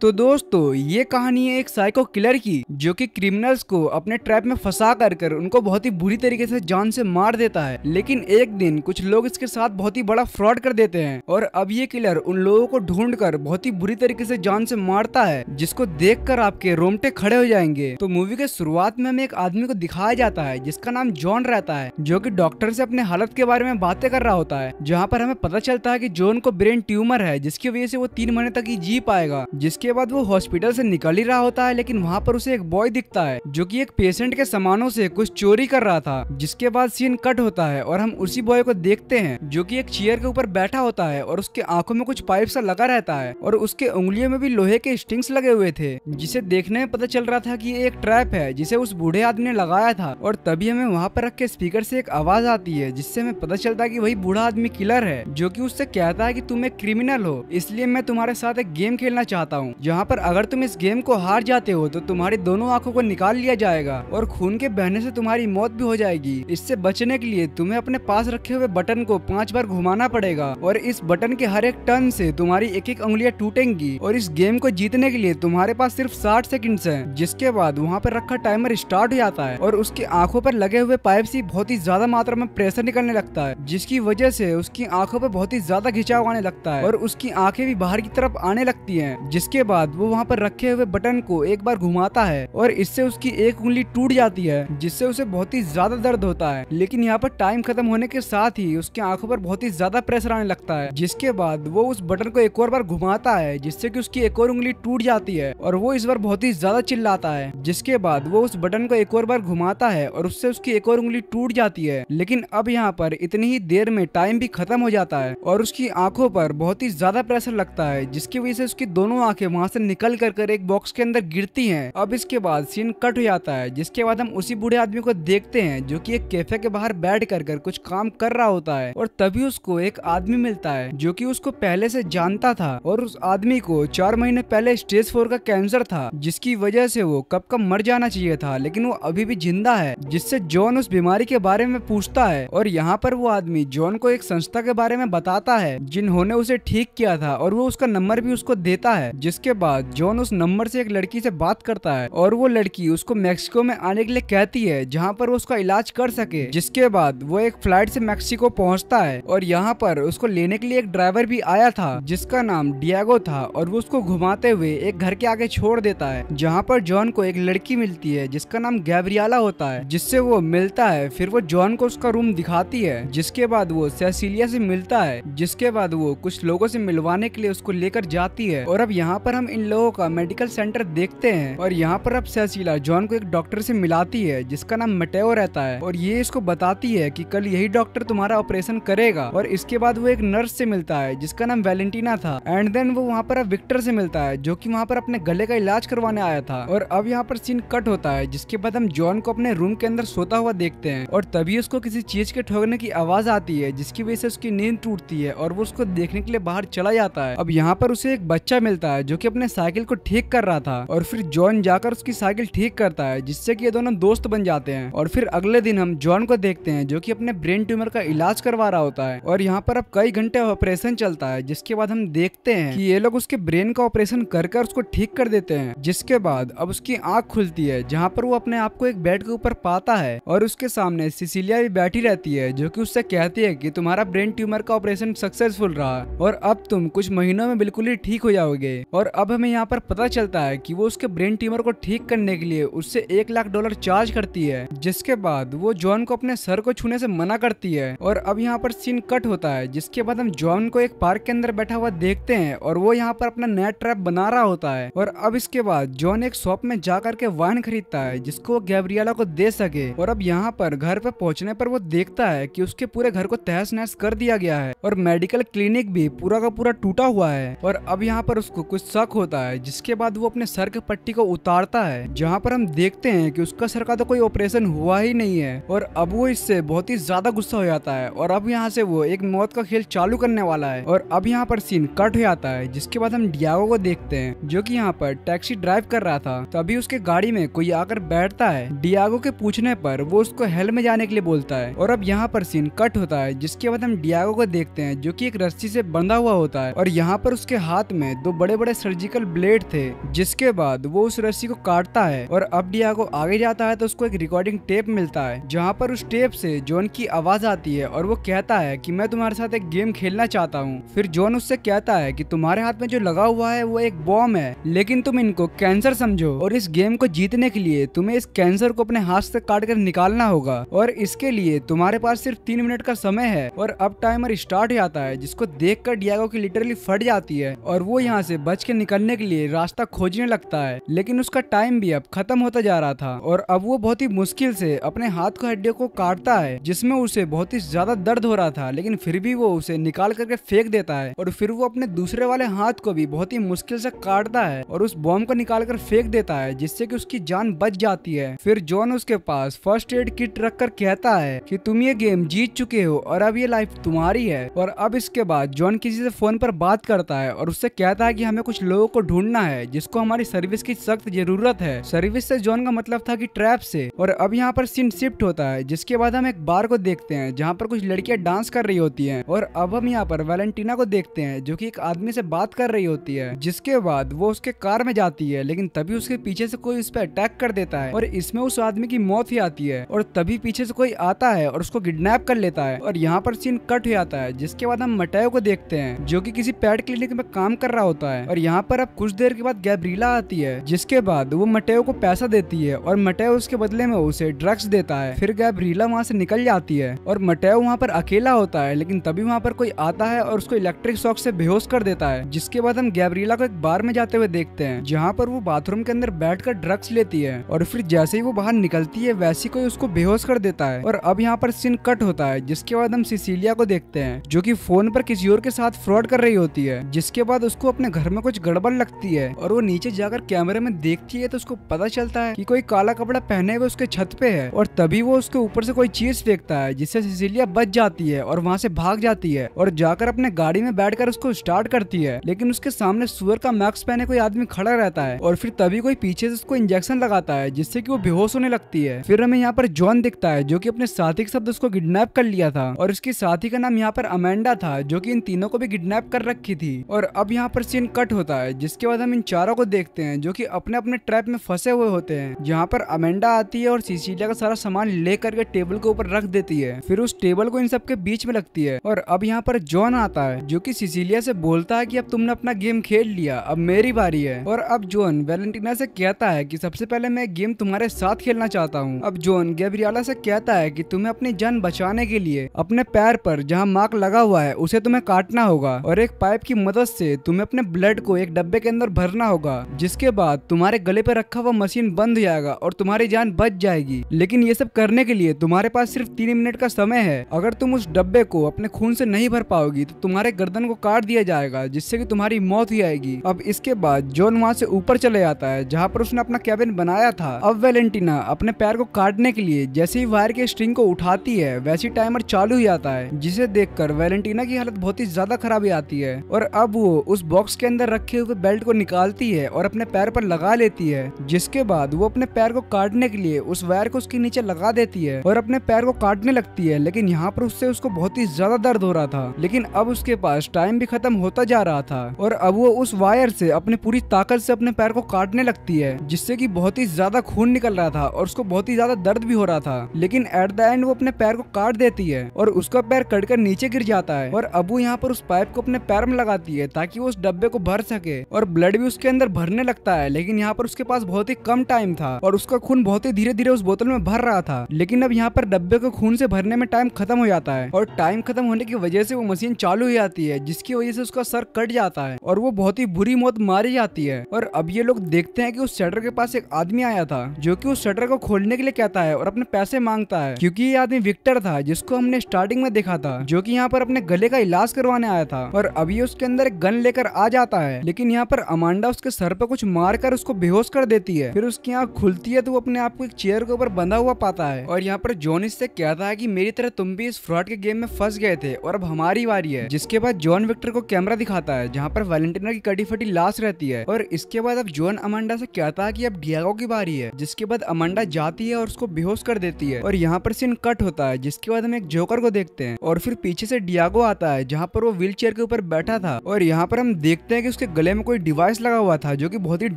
तो दोस्तों ये कहानी है एक साइको किलर की जो कि क्रिमिनल्स को अपने ट्रैप में फंसा कर कर उनको बहुत ही बुरी तरीके से जान से मार देता है लेकिन एक दिन कुछ लोग इसके साथ बहुत ही बड़ा फ्रॉड कर देते हैं और अब ये किलर उन लोगों को ढूंढ कर बहुत ही बुरी तरीके से जान से मारता है जिसको देख कर आपके रोमटे खड़े हो जाएंगे तो मूवी के शुरुआत में हमें एक आदमी को दिखाया जाता है जिसका नाम जॉन रहता है जो की डॉक्टर से अपने हालत के बारे में बातें कर रहा होता है जहाँ पर हमें पता चलता है की जॉन को ब्रेन ट्यूमर है जिसकी वजह से वो तीन महीने तक ही जी पाएगा जिसके के बाद वो हॉस्पिटल से निकल ही रहा होता है लेकिन वहाँ पर उसे एक बॉय दिखता है जो की एक पेशेंट के सामानों से कुछ चोरी कर रहा था जिसके बाद सीन कट होता है और हम उसी बॉय को देखते हैं जो की एक चेयर के ऊपर बैठा होता है और उसके आंखों में कुछ पाइप सा लगा रहता है और उसके उंगलियों में भी लोहे के स्टिंग्स लगे हुए थे जिसे देखने में पता चल रहा था की एक ट्रैप है जिसे उस बूढ़े आदमी ने लगाया था और तभी हमें वहाँ पर रख के स्पीकर से एक आवाज आती है जिससे हमें पता चलता है की वही बूढ़ा आदमी किलर है जो की उससे कहता है की तुम एक क्रिमिनल हो इसलिए मैं तुम्हारे साथ एक गेम खेलना चाहता हूँ जहाँ पर अगर तुम इस गेम को हार जाते हो तो तुम्हारी दोनों आंखों को निकाल लिया जाएगा और खून के बहने से तुम्हारी मौत भी हो जाएगी इससे बचने के लिए तुम्हें अपने पास रखे हुए बटन को पांच बार घुमाना पड़ेगा और इस बटन के हर एक टर्न से तुम्हारी एक एक उंगलियाँ टूटेंगी और इस गेम को जीतने के लिए तुम्हारे पास सिर्फ साठ सेकेंड है जिसके बाद वहाँ पर रखा टाइमर स्टार्ट हो जाता है और उसकी आंखों पर लगे हुए पाइप से बहुत ही ज्यादा मात्रा में प्रेशर निकलने लगता है जिसकी वजह से उसकी आंखों पर बहुत ही ज्यादा घिंचाव आने लगता है और उसकी आंखें भी बाहर की तरफ आने लगती है जिसके बाद वो वहाँ पर रखे हुए बटन को एक बार घुमाता है और इससे उसकी एक उंगली टूट जाती है जिससे उसे बहुत ही ज्यादा दर्द होता है लेकिन यहाँ पर टाइम खत्म होने के साथ ही उसकी आंखों पर बहुत ही ज्यादा प्रेशर आने लगता है जिसके बाद वो उस बटन को एक और बार घुमाता है जिससे की उसकी एक और उंगली टूट जाती है और वो इस बार बहुत ही ज्यादा चिल्लाता है जिसके बाद वो उस बटन को एक और बार घुमाता है और उससे उसकी एक और उंगली टूट जाती है लेकिन अब यहाँ पर इतनी ही देर में टाइम भी खत्म हो जाता है और उसकी आंखों पर बहुत ही ज्यादा प्रेशर लगता है जिसकी वजह से उसकी दोनों आंखें वहाँ से निकल कर कर एक बॉक्स के अंदर गिरती है अब इसके बाद सीन कट हो जाता है जिसके बाद हम उसी बूढ़े आदमी को देखते हैं जो की एक कैफे के बाहर बैठ कर कर कुछ काम कर रहा होता है और तभी उसको एक आदमी मिलता है जो की उसको पहले से जानता था और उस आदमी को चार महीने पहले स्टेज फोर का कैंसर था जिसकी वजह से वो कब कब मर जाना चाहिए था लेकिन वो अभी भी जिंदा है जिससे जॉन उस बीमारी के बारे में पूछता है और यहाँ पर वो आदमी जॉन को एक संस्था के बारे में बताता है जिन्होंने उसे ठीक किया था और वो उसका नंबर भी उसको देता है जिसके के बाद जॉन उस नंबर से एक लड़की से बात करता है और वो लड़की उसको मैक्सिको में आने के लिए कहती है जहाँ पर वो उसका इलाज कर सके जिसके बाद वो एक फ्लाइट से मैक्सिको पहुँचता है और यहाँ पर उसको लेने के लिए एक ड्राइवर भी आया था जिसका नाम डियागो था और वो उसको घुमाते हुए एक घर के आगे छोड़ देता है जहाँ पर जॉन को एक लड़की मिलती है जिसका नाम गैब्रियाला होता है जिससे वो मिलता है फिर वो जॉन को उसका रूम दिखाती है जिसके बाद वो सेसिलिया से मिलता है जिसके बाद वो कुछ लोगों से मिलवाने के लिए उसको लेकर जाती है और अब यहाँ पर पर हम इन लोगों का मेडिकल सेंटर देखते हैं और यहाँ पर अब सहसीला जॉन को एक डॉक्टर से मिलाती है जिसका नाम मटेओ रहता है और ये इसको बताती है कि कल यही डॉक्टर तुम्हारा ऑपरेशन करेगा और इसके बाद वो एक नर्स से मिलता है जिसका नाम वेलेंटीना था एंड देन वो वहाँ पर अब विक्टर से मिलता है जो की वहाँ पर अपने गले का इलाज करवाने आया था और अब यहाँ पर सीन कट होता है जिसके बाद हम जॉन को अपने रूम के अंदर सोता हुआ देखते हैं और तभी उसको किसी चीज के ठोकने की आवाज आती है जिसकी वजह से उसकी नींद टूटती है और वो उसको देखने के लिए बाहर चला जाता है अब यहाँ पर उसे एक बच्चा मिलता है जो कि अपने साइकिल को ठीक कर रहा था और फिर जॉन जाकर उसकी साइकिल ठीक करता है जिससे कि ये दोनों दोस्त बन जाते हैं और फिर अगले दिन हम जॉन को देखते हैं जो कि अपने ब्रेन ट्यूमर का इलाज करवा रहा होता है और यहाँ पर अब कई घंटे ऑपरेशन चलता है जिसके बाद हम देखते हैं कि ये लोग उसके ब्रेन का ऑपरेशन कर कर उसको ठीक कर देते हैं जिसके बाद अब उसकी आँख खुलती है जहाँ पर वो अपने आप को एक बेड के ऊपर पाता है और उसके सामने सिसिलिया भी बैठी रहती है जो की उससे कहती है की तुम्हारा ब्रेन ट्यूमर का ऑपरेशन सक्सेसफुल रहा और अब तुम कुछ महीनों में बिल्कुल ही ठीक हो जाओगे और अब हमें यहाँ पर पता चलता है कि वो उसके ब्रेन ट्यूमर को ठीक करने के लिए उससे एक लाख डॉलर चार्ज करती है जिसके बाद वो जॉन को अपने सर को छूने से मना करती है और अब यहाँ पर सीन कट होता है जिसके बाद हम जॉन को एक पार्क के अंदर बैठा हुआ देखते हैं और वो यहाँ पर अपना नया ट्रैप बना रहा होता है और अब इसके बाद जॉन एक शॉप में जा करके वाहन खरीदता है जिसको वो गैब्रियाला को दे सके और अब यहाँ पर घर पर पहुंचने पर वो देखता है की उसके पूरे घर को तहस नहस कर दिया गया है और मेडिकल क्लिनिक भी पूरा का पूरा टूटा हुआ है और अब यहाँ पर उसको कुछ शक होता है जिसके बाद वो अपने सर के पट्टी को उतारता है जहाँ पर हम देखते हैं कि उसका सर का तो कोई ऑपरेशन हुआ ही नहीं है और अब वो इससे बहुत ही ज्यादा गुस्सा हो जाता है और अब यहाँ से वो एक मौत का खेल चालू करने वाला है और अब यहाँ पर सीन कट हो जाता है जिसके बाद हम डियागो को देखते हैं जो की यहाँ पर टैक्सी ड्राइव कर रहा था तभी उसके गाड़ी में कोई आकर बैठता है डियागो के पूछने पर वो उसको हेल में जाने के लिए बोलता है और अब यहाँ पर सीन कट होता है जिसके बाद हम डियागो को देखते हैं जो की एक रस्सी से बंधा हुआ होता है और यहाँ पर उसके हाथ में दो बड़े बड़े सर्जिकल ब्लेड थे जिसके बाद वो उस रस्सी को काटता है और अब को आगे जाता है तो उसको एक रिकॉर्डिंग टेप मिलता है जहाँ पर उस टेप से जॉन की आवाज आती है और वो कहता है कि मैं तुम्हारे साथ एक गेम खेलना चाहता हूँ फिर जॉन उससे कहता है कि तुम्हारे हाथ में जो लगा हुआ है वो एक बॉम्ब है लेकिन तुम इनको कैंसर समझो और इस गेम को जीतने के लिए तुम्हें इस कैंसर को अपने हाथ से काट कर निकालना होगा और इसके लिए तुम्हारे पास सिर्फ तीन मिनट का समय है और अब टाइमर स्टार्ट हो जाता है जिसको देख कर डियागो की लिटरली फट जाती है और वो यहाँ से बच के निकलने के लिए रास्ता खोजने लगता है लेकिन उसका टाइम भी अब खत्म होता जा रहा था और अब वो बहुत ही मुश्किल से अपने हाथ को हड्डियों को काटता है जिसमें उसे बहुत ही ज्यादा दर्द हो रहा था लेकिन फिर भी वो उसे निकाल करके फेंक देता है और फिर वो अपने दूसरे वाले हाथ को भी बहुत ही मुश्किल से काटता है और उस बॉम्ब को निकाल कर फेंक देता है जिससे की उसकी जान बच जाती है फिर जॉन उसके पास फर्स्ट एड किट रख कर कहता है की तुम ये गेम जीत चुके हो और अब ये लाइफ तुम्हारी है और अब इसके बाद जॉन किसी से फोन पर बात करता है और उससे कहता है कि हमें कुछ लोगों को ढूंढना है जिसको हमारी सर्विस की सख्त जरूरत है सर्विस से जोन का मतलब था कि ट्रैप से और अब यहाँ पर सीन शिफ्ट होता है जिसके बाद हम एक बार को देखते हैं जहाँ पर कुछ लड़कियाँ डांस कर रही होती है और अब हम यहाँ पर वेलेंटीना को देखते हैं जो की एक आदमी से बात कर रही होती है जिसके बाद वो उसके कार में जाती है लेकिन तभी उसके पीछे से कोई उस पर अटैक कर देता है और इसमें उस आदमी की मौत ही आती है और तभी पीछे से कोई आता है और उसको किडनैप कर लेता है और यहाँ पर सीन कट हो जाता है जिसके बाद हम मटायो को देखते हैं जो की कि किसी पैड क्लिनिक में काम कर रहा होता है और यहाँ यहाँ पर अब कुछ देर के बाद गैब्रीला आती है जिसके बाद वो मटेव को पैसा देती है और मटेव उसके बदले में उसे ड्रग्स देता है फिर गैब्रीला वहाँ से निकल जाती है और मटेव वहाँ पर अकेला होता है लेकिन तभी वहाँ पर कोई आता है और उसको इलेक्ट्रिक शॉक से बेहोश कर देता है जिसके बाद हम गैब्रीला को एक बार में जाते हुए देखते हैं जहाँ पर वो बाथरूम के अंदर बैठ ड्रग्स लेती है और फिर जैसे ही वो बाहर निकलती है वैसे कोई उसको बेहोश कर देता है और अब यहाँ पर सीन कट होता है जिसके बाद हम सिसिलिया को देखते हैं जो की फोन पर किसी और के साथ फ्रॉड कर रही होती है जिसके बाद उसको अपने घर में कुछ कुछ गड़बड़ लगती है और वो नीचे जाकर कैमरे में देखती है तो उसको पता चलता है की कोई काला कपड़ा पहने हुए उसके छत पे है और तभी वो उसके ऊपर से कोई चीज फेंकता है जिससे सिसिलिया बच जाती है और वहाँ से भाग जाती है और जाकर अपने गाड़ी में बैठकर उसको स्टार्ट करती है लेकिन उसके सामने सुअर का मास्क पहने कोई आदमी खड़ा रहता है और फिर तभी कोई पीछे से उसको इंजेक्शन लगाता है जिससे की वो बेहोश होने लगती है फिर हमें यहाँ पर जॉन दिखता है जो की अपने साथी के शब्द उसको किडनेप कर लिया था और उसकी साथी का नाम यहाँ पर अमेंडा था जो कि इन तीनों को भी किडनैप कर रखी थी और अब यहाँ पर सीन कट होता होता है जिसके बाद हम इन चारों को देखते हैं जो कि अपने अपने ट्रैप में फंसे हुए होते हैं जहाँ पर अमेंडा आती है और सीसीडिया का सारा सामान ले करके टेबल के ऊपर रख देती है फिर उस टेबल को इन सबके बीच में लगती है और अब यहाँ पर जॉन आता है जो की सीसीलिया से बोलता है की अब तुमने अपना गेम खेल लिया अब मेरी बारी है और अब जोन वेलेंटिना से कहता है की सबसे पहले मैं गेम तुम्हारे साथ खेलना चाहता हूँ अब जोन गैब्रियाला से कहता है की तुम्हें अपनी जान बचाने के लिए अपने पैर पर जहाँ मार्क लगा हुआ है उसे तुम्हें काटना होगा और एक पाइप की मदद से तुम्हें अपने ब्लड को एक डब्बे के अंदर भरना होगा जिसके बाद तुम्हारे गले पे रखा हुआ मशीन बंद हो जाएगा और तुम्हारी जान बच जाएगी लेकिन ये सब करने के लिए तुम्हारे पास सिर्फ तीन मिनट का समय है अगर तुम उस डब्बे को अपने खून से नहीं भर पाओगी तो तुम्हारे गर्दन को काट दिया जाएगा जिससे की तुम्हारी मौत हो जाएगी अब इसके बाद जोन वहाँ से ऊपर चले जाता है जहाँ पर उसने अपना कैबिन बनाया था अब वेलेंटीना अपने पैर को काटने के लिए जैसे ही वायर के स्ट्रिंग को उठाती है वैसे टाइमर चालू हो जाता है जिसे देखकर वेलेंटीना की हालत बहुत ही ज्यादा खराब आती है और अब वो उस बॉक्स के अंदर रख रखे हुए बेल्ट को निकालती है और अपने पैर पर लगा लेती है जिसके बाद वो अपने पैर को काटने के लिए उस वायर को उसके नीचे लगा देती है और अपने पैर को काटने लगती है लेकिन यहाँ पर उससे उसको बहुत ही ज्यादा दर्द हो रहा था लेकिन अब उसके पास टाइम भी खत्म होता जा रहा था और अब वो उस वायर से अपनी पूरी ताकत से अपने पैर को काटने लगती है जिससे की बहुत ही ज्यादा खून निकल रहा था और उसको बहुत ही ज्यादा दर्द भी हो रहा था लेकिन एट द एंड वो अपने पैर को काट देती है और उसका पैर कटकर नीचे गिर जाता है और अब वो यहाँ पर उस पाइप को अपने पैर में लगाती है ताकि वो उस डब्बे को भर सके सके और ब्लड भी उसके अंदर भरने लगता है लेकिन यहाँ पर उसके पास बहुत ही कम टाइम था और उसका खून बहुत ही धीरे धीरे उस बोतल में भर रहा था लेकिन अब यहाँ पर डब्बे को खून से भरने में टाइम खत्म हो जाता है और टाइम खत्म होने की वजह से वो मशीन चालू हो जाती है जिसकी वजह से उसका सर कट जाता है और वो बहुत ही बुरी मौत मारी जाती है और अब ये लोग देखते हैं कि उस शटर के पास एक आदमी आया था जो कि उस शटर को खोलने के लिए कहता है और अपने पैसे मांगता है क्योंकि ये आदमी विक्टर था जिसको हमने स्टार्टिंग में देखा था जो कि यहाँ पर अपने गले का इलाज करवाने आया था और अभी उसके अंदर गन लेकर आ जाता है लेकिन यहाँ पर अमांडा उसके सर पर कुछ मार कर उसको बेहोश कर देती है फिर उसकी आँख खुलती है तो वो अपने आप को एक चेयर के ऊपर बंधा हुआ पाता है और यहाँ पर जॉन इससे कहता है की मेरी तरह तुम भी इस फ्रॉड के गेम में फंस गए थे और अब हमारी बारी है जिसके बाद जॉन विक्टर को कैमरा दिखाता है जहाँ पर वैलेंटिना की कटी फटी लाश रहती है और इसके बाद अब जॉन अमांडा से कहता है की अब डियागो की बारी है जिसके बाद अमांडा जाती है और उसको बेहोश कर देती है और यहाँ पर सीन कट होता है जिसके बाद हम एक जोकर को देखते हैं और फिर पीछे से डियागो आता है जहाँ पर वो व्हील के ऊपर बैठा था और यहाँ पर हम देखते हैं कि उसके गले में कोई डिवाइस लगा हुआ था जो कि बहुत ही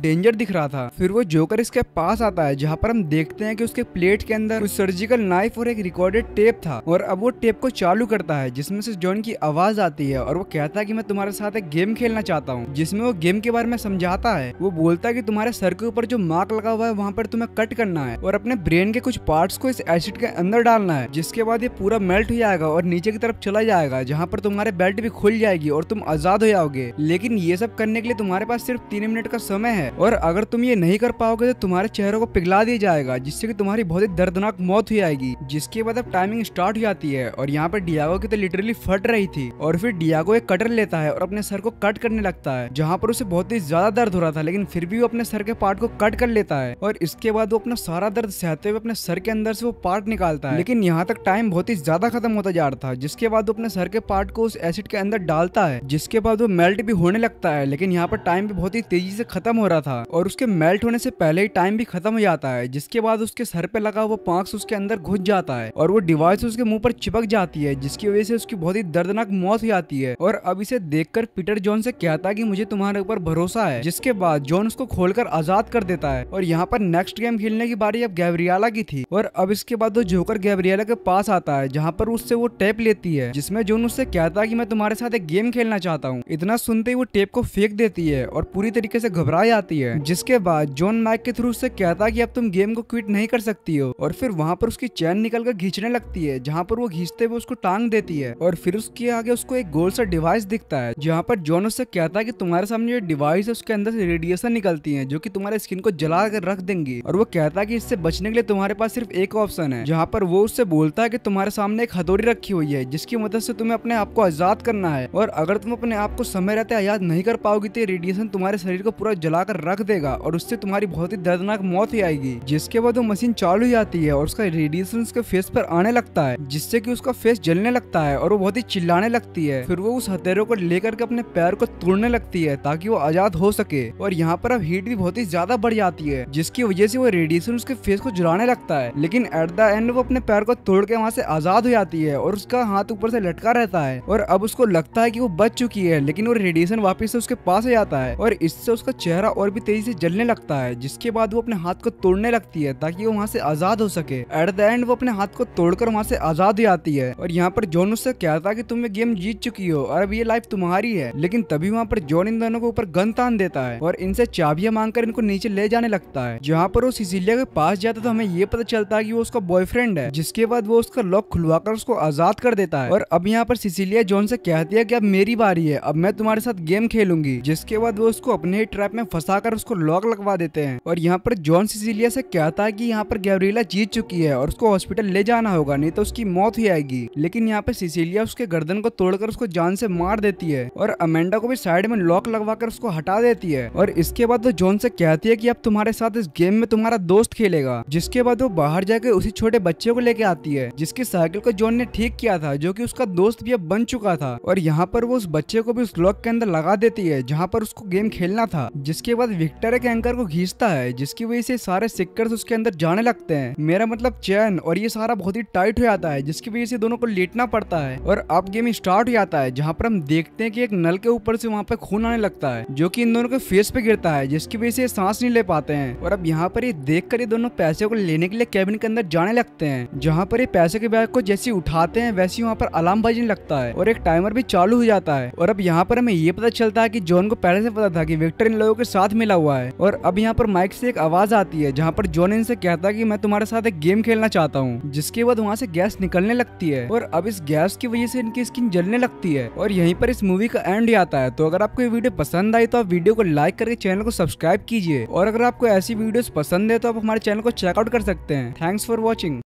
डेंजर दिख रहा था फिर वो जोकर इसके पास आता है जहाँ पर हम देखते हैं कि उसके प्लेट के अंदर कुछ सर्जिकल नाइफ और एक रिकॉर्डेड टेप था और अब वो टेप को चालू करता है जिसमें से जॉन की आवाज आती है और वो कहता है की मैं तुम्हारे साथ एक गेम खेलना चाहता हूँ जिसमे वो गेम के बारे में समझाता है वो बोलता है की तुम्हारे सर के ऊपर जो मार्क लगा हुआ है वहाँ पर तुम्हें कट करना है और अपने ब्रेन के कुछ पार्ट को इस एसिड के अंदर डालना है जिसके बाद ये पूरा मेल्ट हो जाएगा और नीचे की तरफ चला जाएगा जहाँ पर तुम्हारे बेल्ट भी खुल जाएगी और तुम आजाद हो जाओगे लेकिन ये सब करने करने के लिए तुम्हारे पास सिर्फ तीन मिनट का समय है और अगर तुम ये नहीं कर पाओगे तो तुम्हारे चेहरे को पिघला दिया जाएगा जिससे कि तुम्हारी बहुत ही दर्दनाक मौत हो जाएगी जिसके बाद अब टाइमिंग स्टार्ट हो जाती है और यहाँ पर डियागो की तो लिटरली फट रही थी और फिर डियागो एक कटर लेता है और अपने सर को कट करने लगता है जहाँ पर उसे बहुत ही ज्यादा दर्द हो रहा था लेकिन फिर भी वो अपने सर के पार्ट को कट कर लेता है और इसके बाद वो अपना सारा दर्द सहते हुए अपने सर के अंदर से वो पार्ट निकालता है लेकिन यहाँ तक टाइम बहुत ही ज्यादा खत्म होता जा रहा था जिसके बाद वो अपने सर के पार्ट को उस एसिड के अंदर डालता है जिसके बाद वो मेल्ट भी होने लगता है लेकिन यहाँ पर टाइम भी बहुत ही तेजी से खत्म हो रहा था और उसके मेल्ट होने से पहले ही टाइम भी खत्म हो जाता है जिसके बाद उसके सर पे लगा हुआ पांक्स उसके अंदर घुस जाता है और वो डिवाइस उसके मुंह पर चिपक जाती है जिसकी वजह से उसकी बहुत ही दर्दनाक मौत हो जाती है और अब इसे देखकर पीटर जॉन से कहता है की मुझे तुम्हारे ऊपर भरोसा है जिसके बाद जॉन उसको खोल आजाद कर देता है और यहाँ पर नेक्स्ट गेम खेलने की बारी अब गैब्रियाला की थी और अब इसके बाद वो जोकर गैब्रियाला के पास आता है जहाँ पर उससे वो टेप लेती है जिसमे जोन उससे कहता है की मैं तुम्हारे साथ एक गेम खेलना चाहता हूँ इतना सुनते ही वो टेप को फेंक फेंक देती है और पूरी तरीके से घबरा जाती है जिसके बाद जॉन मैक के थ्रू उससे कहता है कि अब तुम गेम को क्विट नहीं कर सकती हो और फिर वहाँ पर उसकी चैन निकल कर खींचने लगती है जहाँ पर वो घींचते हुए उसको टांग देती है और फिर उसके आगे उसको एक गोल सा डिवाइस दिखता है जहाँ पर जॉन उससे कहता है की तुम्हारे सामने जो डिवाइस है उसके अंदर से रेडिएशन निकलती है जो की तुम्हारे स्किन को जला कर रख देंगी और वो कहता है की इससे बचने के लिए तुम्हारे पास सिर्फ एक ऑप्शन है जहाँ पर वो उससे बोलता है की तुम्हारे सामने एक हथोड़ी रखी हुई है जिसकी मदद से तुम्हें अपने आप को आजाद करना है और अगर तुम अपने आप को समय रहते आजाद नहीं कर पाओ आओगी तो रेडिएशन तुम्हारे शरीर को पूरा जलाकर रख देगा और उससे तुम्हारी बहुत ही दर्दनाक मौत ही आएगी जिसके बाद वो मशीन चालू हो जाती है और उसका रेडिएशन उसके फेस पर आने लगता है जिससे की उसका फेस जलने लगता है और वो बहुत ही चिल्लाने लगती है फिर वो उस हथेरों को लेकर के अपने पैर को तोड़ने लगती है ताकि वो आजाद हो सके और यहाँ पर अब हीट भी बहुत ही ज्यादा बढ़ जाती है जिसकी वजह से वो रेडिएशन उसके फेस को जलाने लगता है लेकिन एट द एंड वो अपने पैर को तोड़ के वहाँ से आजाद हो जाती है और उसका हाथ ऊपर से लटका रहता है और अब उसको लगता है कि वो बच चुकी है लेकिन वो रेडिएशन वापस से उसके पास आ जाता है और इससे उसका चेहरा और भी तेजी से जलने लगता है जिसके बाद वो अपने हाथ को तोड़ने लगती है ताकि वो वहाँ से आजाद हो सके एट द एंड वो अपने हाथ को तोड़कर वहाँ से आजाद हो जाती है और यहाँ पर जॉन उससे कहता है की तुम ये गेम जीत चुकी हो और अब ये लाइफ तुम्हारी है लेकिन तभी वहाँ पर जॉन इन दोनों के ऊपर गन तान देता है और इनसे चाबियां मांग इनको नीचे ले जाने लगता है जहाँ पर वो सिसिलिया के पास जाता तो हमें ये पता चलता है की वो उसका बॉयफ्रेंड है जिसके बाद वो उसका लॉक खुलवाकर उसको आजाद कर देता है और अब यहाँ पर सिसिलिया जॉन से कहती है की अब मेरी बारी है अब मैं तुम्हारे साथ गेम खेलूंगी थी जिसके बाद वो उसको अपने ही ट्रैप में फंसा उसको लॉक लगवा देते हैं और यहाँ पर जॉन सिसिलिया से कहता है की यहाँ पर गैब्रिला जीत चुकी है और उसको हॉस्पिटल ले जाना होगा नहीं तो उसकी मौत ही आएगी लेकिन यहाँ पे सिसिलिया उसके गर्दन को तोड़कर उसको जान से मार देती है और अमेंडा को भी साइड में लॉक लगवा कर उसको हटा देती है और इसके बाद वो जॉन से कहती है की अब तुम्हारे साथ इस गेम में तुम्हारा दोस्त खेलेगा जिसके बाद वो बाहर जाकर उसी छोटे बच्चे को लेके आती है जिसकी साइकिल को जॉन ने ठीक किया था जो की उसका दोस्त भी अब बन चुका था और यहाँ पर वो उस बच्चे को भी उस लॉक के अंदर लगा देती है जहाँ पर उसको गेम खेलना था जिसके बाद विक्टर एक एंकर को घींचता है जिसकी वजह से सारे सिक्कर उसके अंदर जाने लगते हैं मेरा मतलब चैन और ये सारा बहुत ही टाइट हो जाता है जिसकी वजह से दोनों को लेटना पड़ता है और अब गेम स्टार्ट हो जाता है जहाँ पर हम देखते हैं कि एक नल के ऊपर से वहाँ पे खून आने लगता है जो कि इन दोनों के फेस पे गिरता है जिसकी वजह से सांस नहीं ले पाते हैं और अब यहाँ पर ये देख कर ये दोनों पैसे को लेने के लिए कैबिन के अंदर जाने लगते हैं जहाँ पर ये पैसे के बैग को जैसे उठाते हैं वैसे वहाँ पर अलार्म बजने लगता है और एक टाइमर भी चालू हो जाता है और अब यहाँ पर हमें ये पता चलता है की जॉन को पहले से पता था कि विक्टर इन लोगों के साथ मिला हुआ है और अब यहाँ पर माइक से एक आवाज आती है जहाँ पर जॉन इनसे कहता है की मैं तुम्हारे साथ एक गेम खेलना चाहता हूँ जिसके बाद वहाँ से गैस निकलने लगती है और अब इस गैस की वजह से इनकी स्किन जलने लगती है और यहीं पर इस मूवी का एंड आता है तो अगर आपको ये वीडियो पसंद आई तो आप वीडियो को लाइक करके चैनल को सब्सक्राइब कीजिए और अगर आपको ऐसी वीडियो पसंद है तो आप हमारे चैनल को चेकआउट कर सकते हैं थैंक्स फॉर वॉचिंग